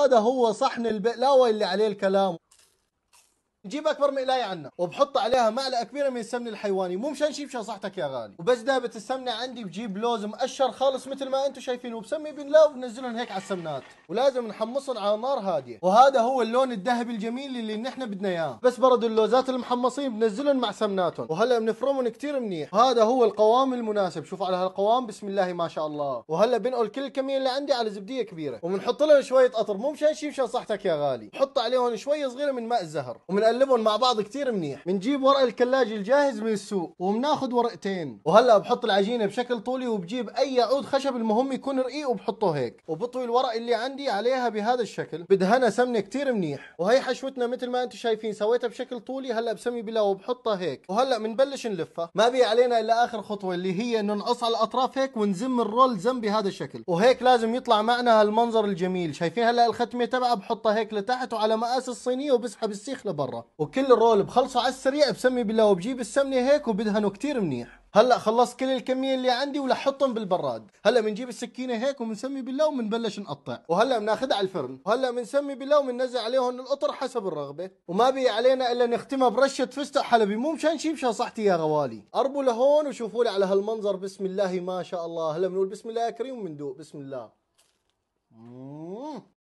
هذا هو صحن البقلاوة اللي عليه الكلام نجيب اكبر مقلايه عنا وبحط عليها معلقه كبيره من السمن الحيواني مو مشان شي مشان صحتك يا غالي وبس ذابت السمنه عندي بجيب لوز مقشر خالص مثل ما انتم شايفين وبسمي بن لو وبنزلهم هيك على السمنات ولازم نحمصهم على نار هاديه وهذا هو اللون الذهبي الجميل اللي نحن بدنا اياه بس برد اللوزات المحمصين بنزلهم مع سمناتهم وهلا بنفرمهم كثير منيح وهذا هو القوام المناسب شوف على هالقوام بسم الله ما شاء الله وهلا بنقل كل الكميه اللي عندي على زبديه كبيره وبنحط لهم شويه قطر مو مشان شي مشان صحتك يا غالي حط عليهم شويه صغيره من ماء الزهر ومن بنقلبهم مع بعض كثير منيح بنجيب ورق الكلاج الجاهز من السوق وبناخذ ورقتين وهلا بحط العجينه بشكل طولي وبجيب اي عود خشب المهم يكون رقيق وبحطه هيك وبطوي الورق اللي عندي عليها بهذا الشكل بدهنها سمنه كثير منيح وهي حشوتنا مثل ما انتم شايفين سويتها بشكل طولي هلا بسمي بلا وبحطها هيك وهلا بنبلش نلفها ما بي علينا الا اخر خطوه اللي هي انه نقص على الاطراف هيك ونزم الرول زم بهذا الشكل وهيك لازم يطلع معنا هالمنظر الجميل شايفين هلا الختمه تبعها بحطها هيك لتحت وعلى مقاس الصينيه وبسحب السيخ لبرا وكل رول بخلصه على السريع بسمي بالله وبجيب السمنه هيك وبدهنه كتير منيح هلا خلصت كل الكميه اللي عندي ولحطهم بالبراد هلا بنجيب السكينه هيك وبنسمي بالله وبنبلش نقطع وهلا بناخذها على الفرن وهلا بنسمي بالله وبننزل عليهم القطر حسب الرغبه وما بي علينا الا نختمها برشه فستق حلبي مو مشان شي مشان صحتي يا غوالي قربوا لهون وشوفوا لي على هالمنظر بسم الله ما شاء الله هلا بنقول بسم الله يا كريم وبندوق بسم الله مم.